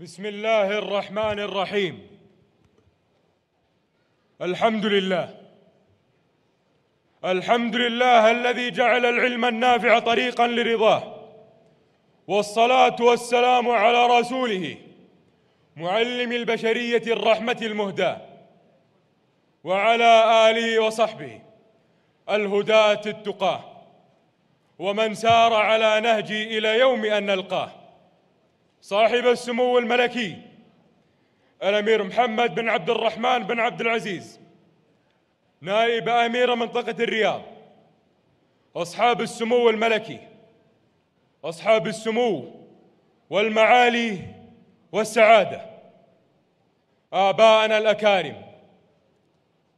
بسم الله الرحمن الرحيم الحمد لله الحمد لله الذي جعل العلم النافع طريقا لرضاه والصلاه والسلام على رسوله معلم البشريه الرحمه المهداه وعلى اله وصحبه الهداه التقاه ومن سار على نهجي الى يوم ان نلقاه صاحب السمو الملكي الامير محمد بن عبد الرحمن بن عبد العزيز نائب امير منطقه الرياض اصحاب السمو الملكي اصحاب السمو والمعالي والسعاده اباءنا الاكارم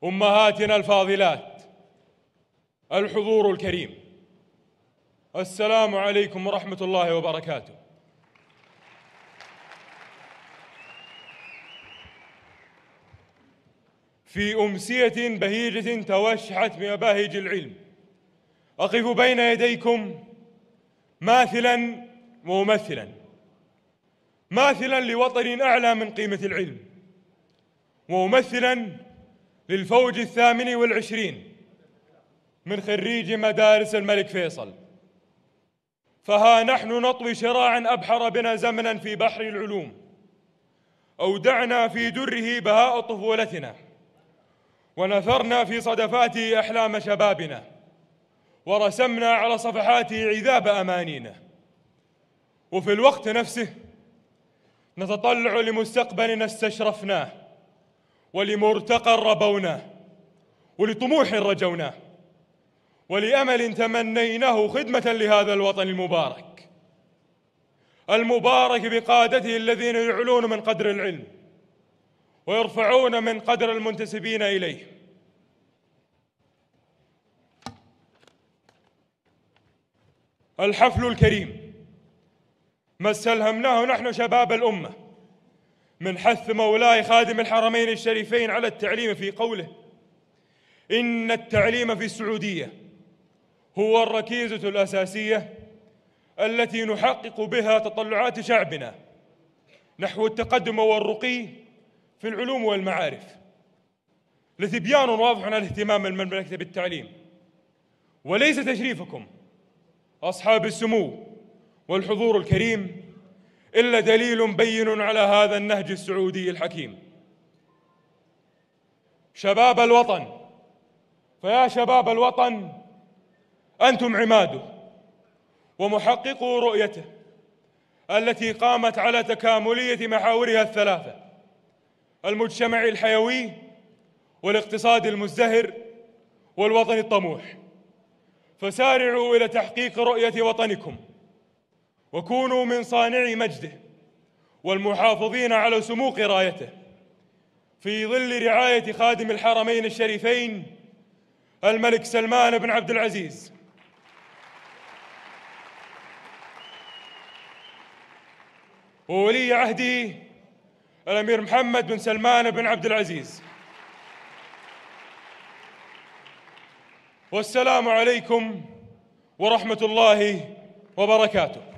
امهاتنا الفاضلات الحضور الكريم السلام عليكم ورحمه الله وبركاته في أمسية بهيجة توشحت بمباهج العلم أقف بين يديكم ماثلا وممثلا ماثلا لوطن أعلى من قيمة العلم وممثلا للفوج الثامن والعشرين من خريج مدارس الملك فيصل فها نحن نطوي شراعا أبحر بنا زمنا في بحر العلوم أودعنا في دره بهاء طفولتنا ونثرنا في صدفاته أحلام شبابنا ورسمنا على صفحاته عذاب أمانينا وفي الوقت نفسه نتطلع لمستقبل استشرفناه ولمرتقى ربوناه ولطموح رجوناه ولأمل تمنيناه خدمة لهذا الوطن المبارك المبارك بقادته الذين يعلون من قدر العلم ويرفعون من قدر المنتسبين اليه الحفل الكريم ما استلهمناه نحن شباب الامه من حث مولاي خادم الحرمين الشريفين على التعليم في قوله ان التعليم في السعوديه هو الركيزه الاساسيه التي نحقق بها تطلعات شعبنا نحو التقدم والرقي في العلوم والمعارف لتبيان واضح عن الاهتمام المملكة بالتعليم وليس تشريفكم أصحاب السمو والحضور الكريم إلا دليل بين على هذا النهج السعودي الحكيم شباب الوطن فيا شباب الوطن أنتم عماده ومحققو رؤيته التي قامت على تكاملية محاورها الثلاثة المجتمعي الحيوي والاقتصاد المزدهر والوطن الطموح فسارعوا إلى تحقيق رؤية وطنكم وكونوا من صانعي مجده والمحافظين على سموق رايته في ظل رعاية خادم الحرمين الشريفين الملك سلمان بن عبد العزيز وولي عهده الامير محمد بن سلمان بن عبد العزيز والسلام عليكم ورحمه الله وبركاته